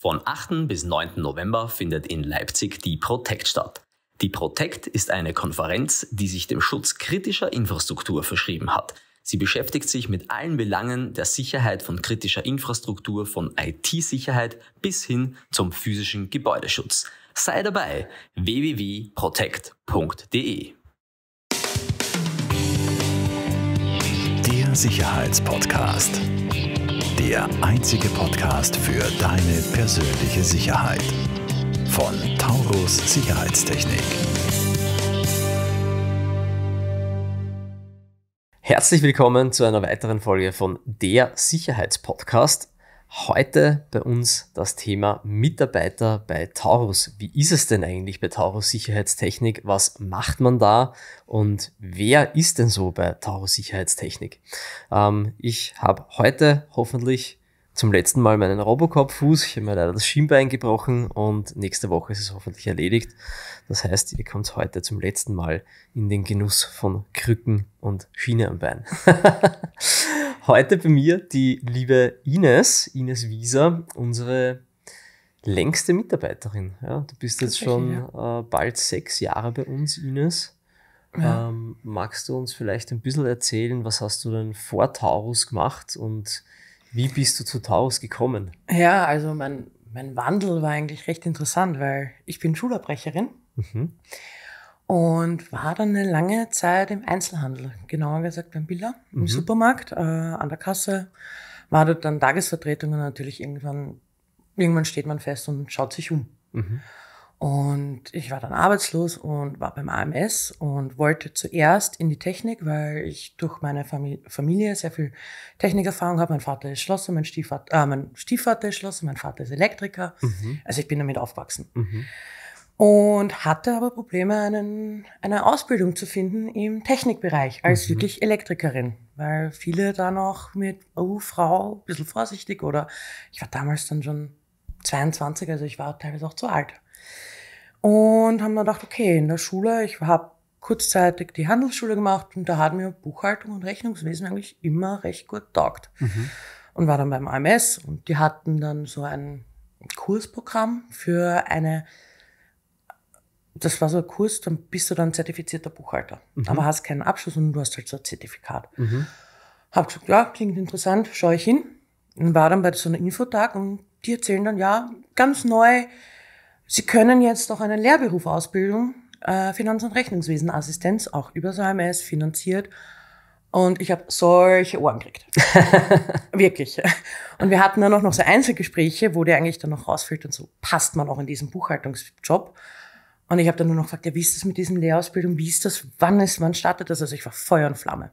Von 8. bis 9. November findet in Leipzig die Protect statt. Die Protect ist eine Konferenz, die sich dem Schutz kritischer Infrastruktur verschrieben hat. Sie beschäftigt sich mit allen Belangen der Sicherheit von kritischer Infrastruktur, von IT-Sicherheit bis hin zum physischen Gebäudeschutz. Sei dabei www.protect.de. Der Sicherheitspodcast. Der einzige Podcast für deine persönliche Sicherheit. Von Taurus Sicherheitstechnik. Herzlich willkommen zu einer weiteren Folge von Der Sicherheitspodcast. Heute bei uns das Thema Mitarbeiter bei Taurus. Wie ist es denn eigentlich bei Taurus Sicherheitstechnik? Was macht man da? Und wer ist denn so bei Taurus Sicherheitstechnik? Ähm, ich habe heute hoffentlich zum letzten Mal meinen Robocop-Fuß. Ich habe mir leider das Schienbein gebrochen und nächste Woche ist es hoffentlich erledigt. Das heißt, ihr kommt heute zum letzten Mal in den Genuss von Krücken und Schiene am Bein. Heute bei mir die liebe Ines, Ines Wieser, unsere längste Mitarbeiterin. Ja, du bist jetzt schon ja. äh, bald sechs Jahre bei uns, Ines. Ja. Ähm, magst du uns vielleicht ein bisschen erzählen, was hast du denn vor Taurus gemacht und wie bist du zu Taurus gekommen? Ja, also mein, mein Wandel war eigentlich recht interessant, weil ich bin Schulabbrecherin. Mhm und war dann eine lange Zeit im Einzelhandel, genauer gesagt beim Billa, im mhm. Supermarkt, äh, an der Kasse, war dort dann Tagesvertretung und natürlich irgendwann, irgendwann steht man fest und schaut sich um. Mhm. Und ich war dann arbeitslos und war beim AMS und wollte zuerst in die Technik, weil ich durch meine Familie sehr viel Technikerfahrung habe. Mein Vater ist Schlosser, mein Stiefvater, äh, mein Stiefvater ist Schlosser, mein Vater ist Elektriker. Mhm. Also ich bin damit aufgewachsen. Mhm und hatte aber Probleme, einen, eine Ausbildung zu finden im Technikbereich als mhm. wirklich Elektrikerin, weil viele da noch mit, oh Frau, ein bisschen vorsichtig oder ich war damals dann schon 22, also ich war teilweise auch zu alt. Und haben dann gedacht, okay, in der Schule, ich habe kurzzeitig die Handelsschule gemacht und da hat mir Buchhaltung und Rechnungswesen eigentlich immer recht gut taugt. Mhm. Und war dann beim AMS und die hatten dann so ein Kursprogramm für eine das war so ein Kurs, dann bist du dann zertifizierter Buchhalter. Mhm. Aber hast keinen Abschluss und du hast halt so ein Zertifikat. Mhm. Hab gesagt, ja, klingt interessant, schaue ich hin. Und war dann bei so einem Infotag und die erzählen dann, ja, ganz neu, sie können jetzt auch eine Lehrberufausbildung, äh, Finanz- und Rechnungswesenassistenz, auch über so AMS finanziert. Und ich habe solche Ohren gekriegt. Wirklich. Und wir hatten dann auch noch so Einzelgespräche, wo der eigentlich dann noch rausfällt und so, passt man auch in diesen Buchhaltungsjob? Und ich habe dann nur noch gefragt, ja, wie ist das mit diesem Lehrausbildung? Wie ist das? Wann ist, wann startet das? Also ich war Feuer und Flamme.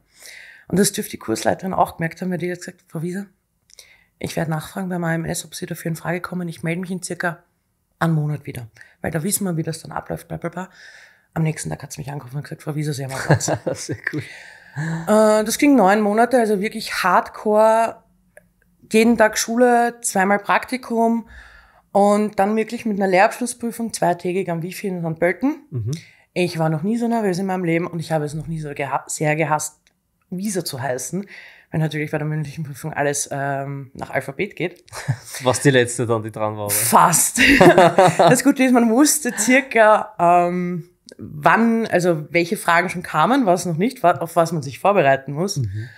Und das dürfte die Kursleiterin auch gemerkt haben, weil die hat gesagt, Frau Wieser, ich werde nachfragen beim AMS, ob Sie dafür in Frage kommen. Ich melde mich in circa einen Monat wieder, weil da wissen wir, wie das dann abläuft, bla, bla, bla. Am nächsten Tag hat sie mich angerufen und gesagt, Frau Wieser, Sie haben einen Sehr cool. Äh, das ging neun Monate, also wirklich hardcore, jeden Tag Schule, zweimal Praktikum, und dann wirklich mit einer Lehrabschlussprüfung zweitägig am Wifi in St. Pölten. Mhm. Ich war noch nie so nervös in meinem Leben und ich habe es noch nie so geha sehr gehasst, Visa zu heißen, weil natürlich bei der mündlichen Prüfung alles ähm, nach Alphabet geht. Was die letzte dann, die dran war? Oder? Fast. das Gute ist, man wusste circa, ähm, wann, also welche Fragen schon kamen, was noch nicht, auf was man sich vorbereiten muss. Mhm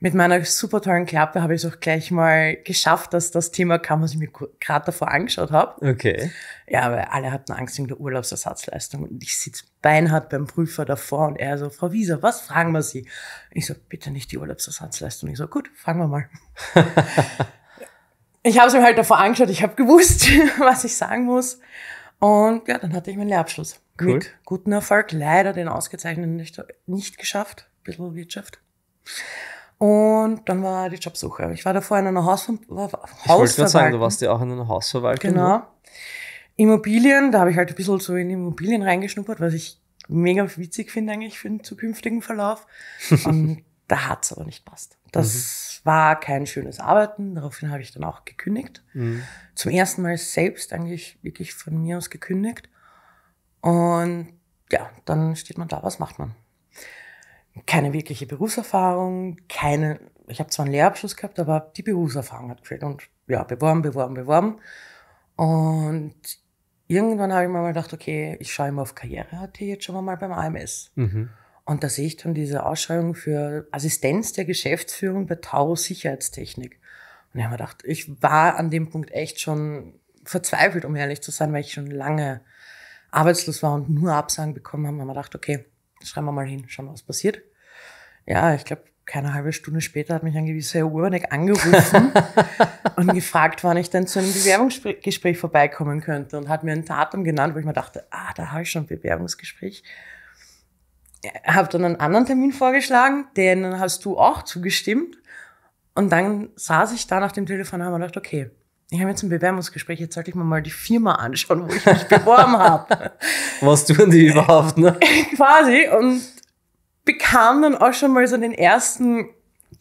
mit meiner super tollen Klappe habe ich es auch gleich mal geschafft, dass das Thema kam, was ich mir gerade davor angeschaut habe. Okay. Ja, weil alle hatten Angst wegen der Urlaubsersatzleistung. Und ich sitze beinhart beim Prüfer davor und er so, Frau Wieser, was fragen wir Sie? Ich so, bitte nicht die Urlaubsersatzleistung. Ich so, gut, fragen wir mal. ich habe es mir halt davor angeschaut. Ich habe gewusst, was ich sagen muss. Und ja, dann hatte ich meinen Lehrabschluss. Cool. Mit guten Erfolg. Leider den ausgezeichneten nicht, nicht geschafft. Bisschen Wirtschaft. Und dann war die Jobsuche. Ich war davor in einer Hausverwaltung. Ich wollte gerade sagen, du warst ja auch in einer Hausverwaltung. Genau. Immobilien, da habe ich halt ein bisschen so in Immobilien reingeschnuppert, was ich mega witzig finde eigentlich für den zukünftigen Verlauf. Und da hat es aber nicht passt. Das mhm. war kein schönes Arbeiten. Daraufhin habe ich dann auch gekündigt. Mhm. Zum ersten Mal selbst eigentlich wirklich von mir aus gekündigt. Und ja, dann steht man da, was macht man? keine wirkliche Berufserfahrung, keine, ich habe zwar einen Lehrabschluss gehabt, aber die Berufserfahrung hat gefehlt und ja, beworben, beworben, beworben. Und irgendwann habe ich mir mal gedacht, okay, ich schaue immer auf Karriere.at, jetzt schon mal beim AMS. Mhm. Und da sehe ich dann diese Ausschreibung für Assistenz der Geschäftsführung bei Tau Sicherheitstechnik. Und ich habe mir gedacht, ich war an dem Punkt echt schon verzweifelt, um ehrlich zu sein, weil ich schon lange arbeitslos war und nur Absagen bekommen habe. Und ich habe mir gedacht, okay, schreiben wir mal hin, schauen, wir, was passiert. Ja, ich glaube, keine halbe Stunde später hat mich ein gewisser Herr Urbanek angerufen und gefragt, wann ich denn zu einem Bewerbungsgespräch vorbeikommen könnte und hat mir ein Datum genannt, wo ich mir dachte, ah, da habe ich schon ein Bewerbungsgespräch. Habe dann einen anderen Termin vorgeschlagen, den hast du auch zugestimmt. Und dann saß ich da nach dem Telefon und habe mir gedacht, okay, ich habe jetzt ein Bewerbungsgespräch, jetzt sollte ich mir mal die Firma anschauen, wo ich mich beworben habe. Was tun die überhaupt, ne? Quasi und bekam dann auch schon mal so den ersten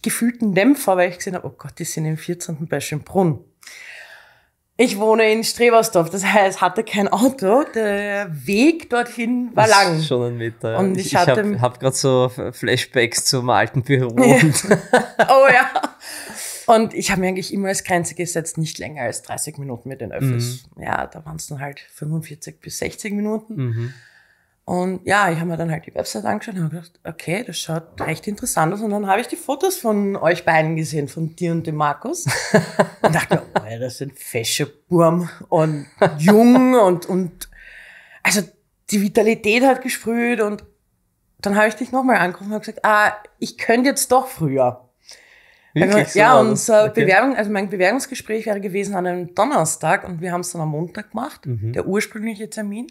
gefühlten Dämpfer, weil ich gesehen habe, oh Gott, die sind im 14. bei Schönbrunn. Ich wohne in Strebersdorf, das heißt, hatte kein Auto. Der Weg dorthin war lang. das ist Schon ein Meter. Ja. Und ich, ich habe hab, hab gerade so Flashbacks zum alten Büro. oh ja. Und ich habe mir eigentlich immer als Grenze gesetzt, nicht länger als 30 Minuten mit den Öffis. Mhm. Ja, da waren es dann halt 45 bis 60 Minuten. Mhm. Und ja, ich habe mir dann halt die Website angeschaut und habe gedacht, okay, das schaut recht interessant aus. Und dann habe ich die Fotos von euch beiden gesehen, von dir und dem Markus. und dachte mir, oh, das sind fesche Burm und jung und, und also die Vitalität hat gesprüht. Und dann habe ich dich nochmal angerufen und habe gesagt, ah, ich könnte jetzt doch früher. Wirklich ja, unser okay. Bewerbung, also mein Bewerbungsgespräch wäre gewesen an einem Donnerstag und wir haben es dann am Montag gemacht, mhm. der ursprüngliche Termin.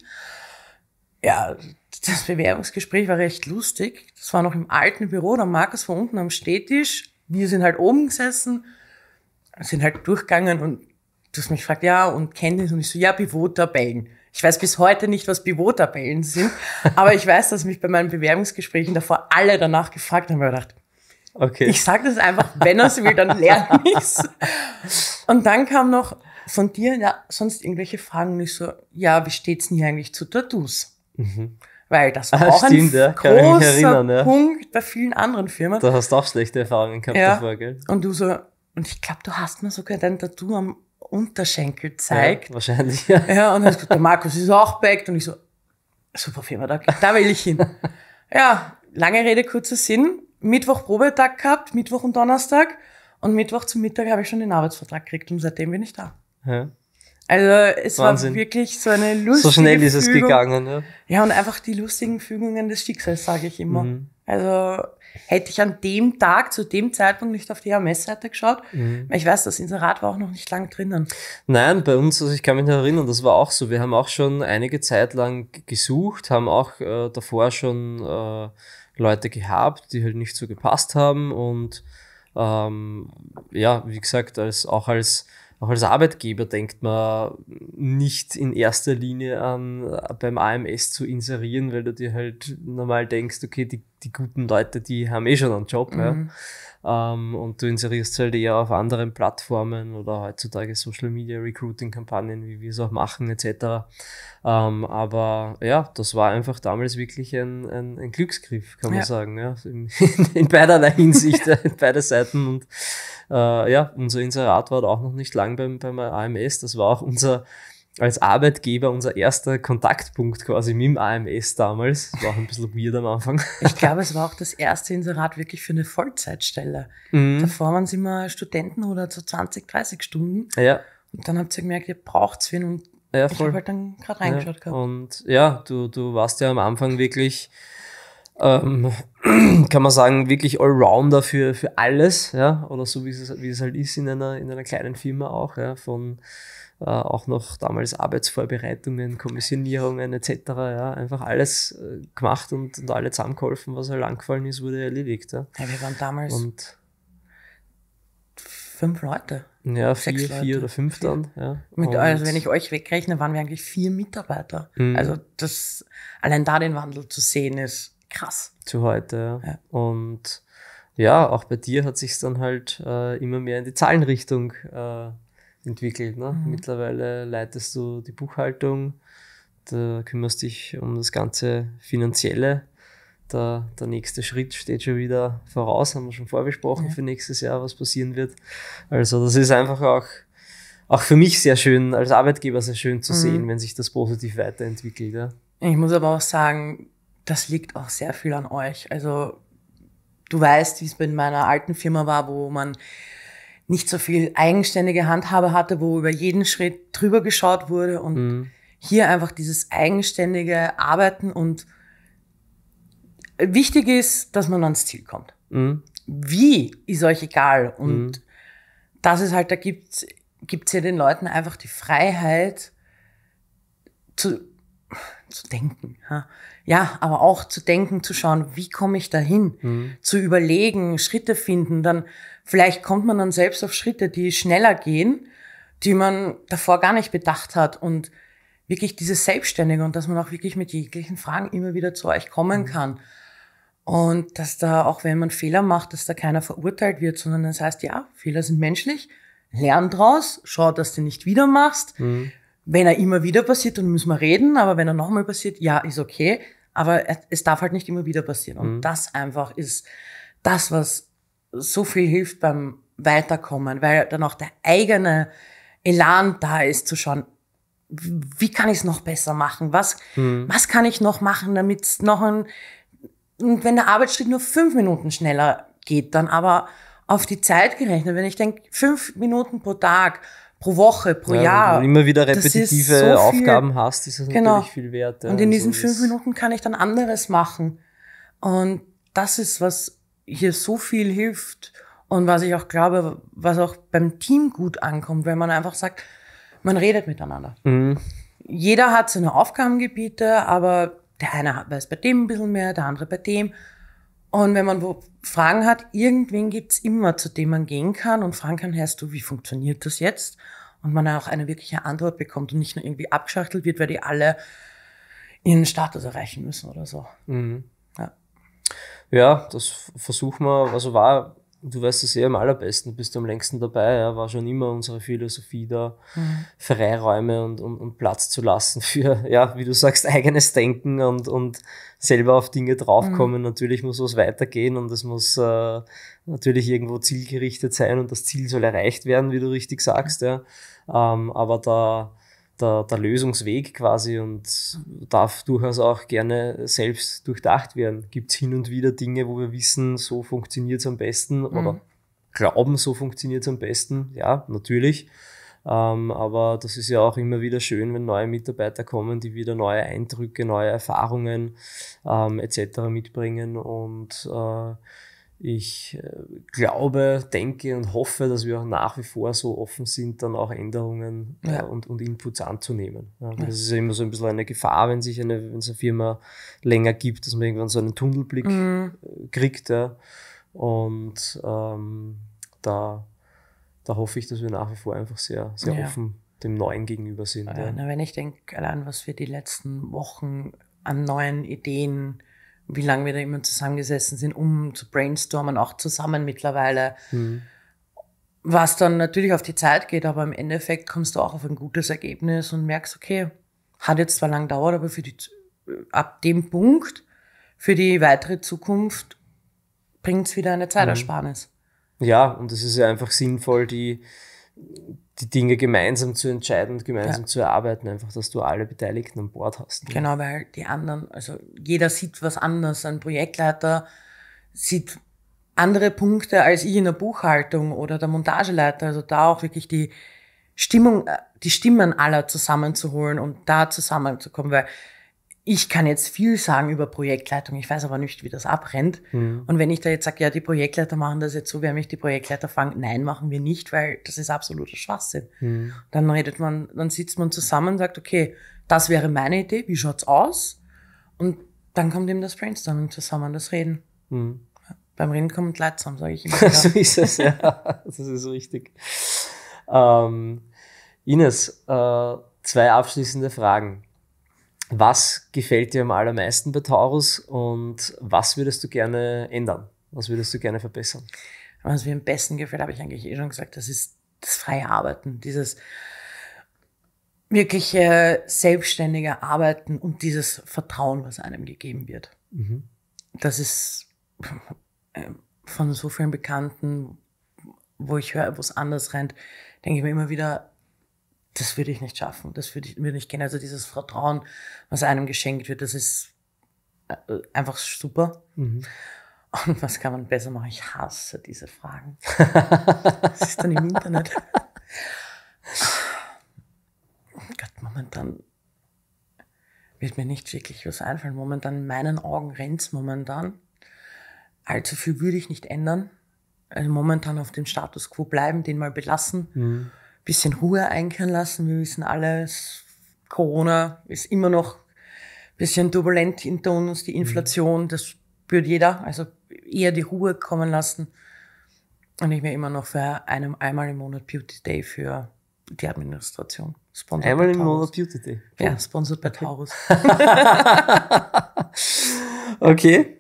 Ja, das Bewerbungsgespräch war recht lustig. Das war noch im alten Büro, der Markus war unten am Städtisch. Wir sind halt oben gesessen, sind halt durchgegangen und du hast mich gefragt, ja, und Kenntnis? Und ich so, ja, Pivot-Tabellen. Ich weiß bis heute nicht, was Pivot-Tabellen sind, aber ich weiß, dass mich bei meinen Bewerbungsgesprächen davor alle danach gefragt haben, weil ich dachte, Okay. Ich sage das einfach, wenn er es will, dann lerne es. Und dann kam noch von dir, ja, sonst irgendwelche Fragen. Und ich so, ja, wie steht's denn hier eigentlich zu Tattoos? Mhm. Weil das ah, war ah, auch stimmt, ein ja. großer erinnern, ja. Punkt bei vielen anderen Firmen. Da hast du auch schlechte Erfahrungen gehabt ja. davor, gell? Und du so, und ich glaube, du hast mir sogar dein Tattoo am Unterschenkel gezeigt. Ja, wahrscheinlich, ja. Ja, und dann hast du der Markus ist auch backt. Und ich so, super Firma, da, da will ich hin. ja, lange Rede, kurzer Sinn. Mittwoch Probetag gehabt, Mittwoch und Donnerstag. Und Mittwoch zum Mittag habe ich schon den Arbeitsvertrag gekriegt und seitdem bin ich da. Ja. Also es Wahnsinn. war wirklich so eine lustige So schnell ist es Fügung. gegangen, ja. Ja, und einfach die lustigen Fügungen des Schicksals, sage ich immer. Mhm. Also hätte ich an dem Tag, zu dem Zeitpunkt nicht auf die HMS-Seite geschaut, mhm. weil ich weiß, das Inserat war auch noch nicht lang drinnen. Nein, bei uns, also ich kann mich noch erinnern, das war auch so. Wir haben auch schon einige Zeit lang gesucht, haben auch äh, davor schon... Äh, Leute gehabt, die halt nicht so gepasst haben und ähm, ja, wie gesagt, als, auch als auch als Arbeitgeber denkt man nicht in erster Linie an beim AMS zu inserieren, weil du dir halt normal denkst, okay, die die guten Leute, die haben eh schon einen Job. Mhm. Ja. Ähm, und du inserierst halt eher auf anderen Plattformen oder heutzutage Social Media Recruiting Kampagnen, wie wir es auch machen, etc. Ähm, aber ja, das war einfach damals wirklich ein, ein, ein Glücksgriff, kann man ja. sagen. Ja. In, in beiderlei Hinsicht, beide Seiten. Und äh, ja, unser Inserat war auch noch nicht lang beim, beim AMS. Das war auch unser als Arbeitgeber unser erster Kontaktpunkt quasi mit dem AMS damals. Das war auch ein bisschen weird am Anfang. Ich glaube, es war auch das erste Inserat wirklich für eine Vollzeitstelle. Mhm. Davor waren es immer Studenten oder so 20, 30 Stunden. Ja. Und dann habt ihr gemerkt, ihr braucht es wen und ja, ich habe halt dann gerade reingeschaut ja. gehabt. Und ja, du, du warst ja am Anfang wirklich, ähm, kann man sagen, wirklich Allrounder für, für alles, ja, oder so wie es, wie es halt ist in einer, in einer kleinen Firma auch, ja, von äh, auch noch damals Arbeitsvorbereitungen, Kommissionierungen etc. Ja, einfach alles äh, gemacht und, und alle zusammengeholfen, was halt angefallen ist, wurde erledigt. Ja. ja wir waren damals und fünf Leute. Ja, vier, Leute. vier oder fünf vier. dann. Ja. Mit, also wenn ich euch wegrechne, waren wir eigentlich vier Mitarbeiter. Mhm. Also das allein da den Wandel zu sehen ist krass. Zu heute, ja. Und ja, auch bei dir hat sich dann halt äh, immer mehr in die Zahlenrichtung äh, entwickelt. Ne? Mhm. Mittlerweile leitest du die Buchhaltung, da kümmerst dich um das ganze Finanzielle. Der, der nächste Schritt steht schon wieder voraus, haben wir schon vorbesprochen ja. für nächstes Jahr, was passieren wird. Also das ist einfach auch, auch für mich sehr schön, als Arbeitgeber sehr schön zu mhm. sehen, wenn sich das positiv weiterentwickelt. Ja? Ich muss aber auch sagen, das liegt auch sehr viel an euch. Also du weißt, wie es bei meiner alten Firma war, wo man nicht so viel eigenständige Handhabe hatte, wo über jeden Schritt drüber geschaut wurde und mhm. hier einfach dieses eigenständige Arbeiten und wichtig ist, dass man ans Ziel kommt. Mhm. Wie ist euch egal und mhm. das ist halt, da gibt's gibt's ja den Leuten einfach die Freiheit zu zu denken. Ja. ja, aber auch zu denken, zu schauen, wie komme ich dahin, mhm. zu überlegen, Schritte finden, dann vielleicht kommt man dann selbst auf Schritte, die schneller gehen, die man davor gar nicht bedacht hat und wirklich dieses Selbstständige und dass man auch wirklich mit jeglichen Fragen immer wieder zu euch kommen mhm. kann. Und dass da, auch wenn man Fehler macht, dass da keiner verurteilt wird, sondern das heißt, ja, Fehler sind menschlich, lern draus, schau, dass du nicht wieder machst. Mhm wenn er immer wieder passiert, dann müssen wir reden, aber wenn er nochmal passiert, ja, ist okay. Aber es darf halt nicht immer wieder passieren. Und mhm. das einfach ist das, was so viel hilft beim Weiterkommen, weil dann auch der eigene Elan da ist, zu schauen, wie kann ich es noch besser machen? Was, mhm. was kann ich noch machen, damit es noch ein, und wenn der Arbeitsschritt nur fünf Minuten schneller geht, dann aber auf die Zeit gerechnet, wenn ich denke, fünf Minuten pro Tag, pro Woche, pro ja, Jahr. Wenn du immer wieder repetitive so Aufgaben viel, hast, ist das genau. natürlich viel wert. Ja, und in diesen so fünf Minuten kann ich dann anderes machen. Und das ist, was hier so viel hilft und was ich auch glaube, was auch beim Team gut ankommt, wenn man einfach sagt, man redet miteinander. Mhm. Jeder hat seine Aufgabengebiete, aber der eine weiß bei dem ein bisschen mehr, der andere bei dem. Und wenn man wo Fragen hat, irgendwen gibt es immer, zu dem man gehen kann und fragen kann, hörst du, wie funktioniert das jetzt? Und man auch eine wirkliche Antwort bekommt und nicht nur irgendwie abgeschachtelt wird, weil die alle ihren Status erreichen müssen oder so. Mhm. Ja. ja, das versuchen wir. Also war du weißt es eh am allerbesten, bist du am längsten dabei, ja, war schon immer unsere Philosophie da, mhm. Freiräume und, und, und Platz zu lassen für, ja, wie du sagst, eigenes Denken und, und selber auf Dinge draufkommen. Mhm. Natürlich muss was weitergehen und es muss äh, natürlich irgendwo zielgerichtet sein und das Ziel soll erreicht werden, wie du richtig sagst, ja. Ähm, aber da, der, der Lösungsweg quasi und darf durchaus auch gerne selbst durchdacht werden. Gibt es hin und wieder Dinge, wo wir wissen, so funktioniert es am besten mhm. oder glauben, so funktioniert es am besten? Ja, natürlich. Ähm, aber das ist ja auch immer wieder schön, wenn neue Mitarbeiter kommen, die wieder neue Eindrücke, neue Erfahrungen ähm, etc. mitbringen und äh, ich äh, glaube, denke und hoffe, dass wir auch nach wie vor so offen sind, dann auch Änderungen äh, ja. äh, und, und, Inputs anzunehmen. Ja, ja. Das ist ja immer so ein bisschen eine Gefahr, wenn sich eine, wenn es eine Firma länger gibt, dass man irgendwann so einen Tunnelblick mhm. Äh, kriegt. Und ähm, da, da hoffe ich, dass wir nach wie vor einfach sehr, sehr offen dem Neuen gegenüber sind. Na, wenn ich denke, allein was wir die letzten Wochen an neuen Ideen äh, wie lange wir da immer zusammengesessen sind, um zu brainstormen, auch zusammen mittlerweile. Mhm. Was dann natürlich auf die Zeit geht, aber im Endeffekt kommst du auch auf ein gutes Ergebnis und merkst, okay, hat jetzt zwar lang gedauert, aber für die, ab dem Punkt, für die weitere Zukunft, bringt es wieder eine mhm. Zeitersparnis. Ja, und es ist ja einfach sinnvoll, die, die Dinge gemeinsam zu entscheiden und gemeinsam ja. zu erarbeiten, einfach, dass du alle Beteiligten an Bord hast. Ne? Genau, weil die anderen, also jeder sieht was anders. Ein Projektleiter sieht andere Punkte als ich in der Buchhaltung oder der Montageleiter. Also da auch wirklich die Stimmung, äh, die Stimmen aller zusammenzuholen und da zusammenzukommen, weil ich kann jetzt viel sagen über Projektleitung, ich weiß aber nicht, wie das abrennt. Mhm. Und wenn ich da jetzt sage, ja, die Projektleiter machen das jetzt so, wir haben nicht die Projektleiter fangen, nein, machen wir nicht, weil das ist absoluter Schwachsinn. Mhm. Dann redet man, dann sitzt man zusammen und sagt, okay, das wäre meine Idee, wie schaut's aus? Und dann kommt eben das Brainstorming zusammen, das Reden. Mhm. Beim Reden kommt Leid zusammen, sage ich immer. so ist es, ja. Das ist richtig. Ähm, Ines, äh, zwei abschließende Fragen was gefällt dir am allermeisten bei Taurus und was würdest du gerne ändern? Was würdest du gerne verbessern? Was mir am besten gefällt, habe ich eigentlich eh schon gesagt, das ist das freie Arbeiten, dieses wirkliche äh, selbstständige Arbeiten und dieses Vertrauen, was einem gegeben wird. Mhm. Das ist äh, von so vielen Bekannten, wo ich höre, wo es anders rennt, denke ich mir immer wieder, das würde ich nicht schaffen, das würde ich, würde ich kennen. Also dieses Vertrauen, was einem geschenkt wird, das ist äh, einfach super. Mhm. Und was kann man besser machen? Ich hasse diese Fragen. Was ist dann im Internet? Gott, momentan wird mir nicht wirklich was einfallen. Momentan in meinen Augen rennt momentan. Allzu viel würde ich nicht ändern. Also momentan auf dem Status quo bleiben, den mal belassen. Mhm bisschen Ruhe einkehren lassen. Wir wissen alles. Corona ist immer noch bisschen turbulent hinter uns, die mhm. Inflation, das spürt jeder. Also eher die Ruhe kommen lassen. Und ich mir immer noch für einem, einmal im Monat Beauty Day für die Administration. Sponsored einmal im Monat Beauty Day. Oh. Ja, sponsored bei Taurus. okay.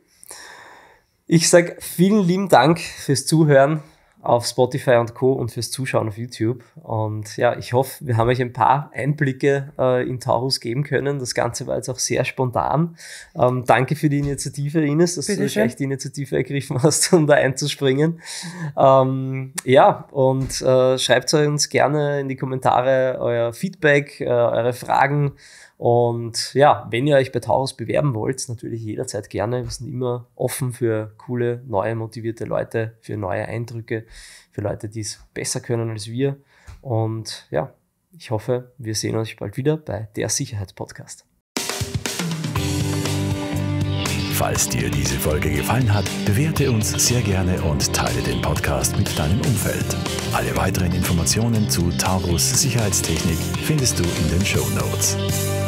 Ich sag vielen lieben Dank fürs Zuhören auf Spotify und Co. und fürs Zuschauen auf YouTube. Und ja, ich hoffe, wir haben euch ein paar Einblicke äh, in Taurus geben können. Das Ganze war jetzt auch sehr spontan. Ähm, danke für die Initiative, Ines, dass Bitte du schön. gleich die Initiative ergriffen hast, um da einzuspringen. Ähm, ja, und äh, schreibt uns gerne in die Kommentare euer Feedback, äh, eure Fragen. Und ja, wenn ihr euch bei Taurus bewerben wollt, natürlich jederzeit gerne. Wir sind immer offen für coole, neue, motivierte Leute, für neue Eindrücke, für Leute, die es besser können als wir. Und ja, ich hoffe, wir sehen euch bald wieder bei der Sicherheitspodcast. Falls dir diese Folge gefallen hat, bewerte uns sehr gerne und teile den Podcast mit deinem Umfeld. Alle weiteren Informationen zu Taurus Sicherheitstechnik findest du in den Show Notes.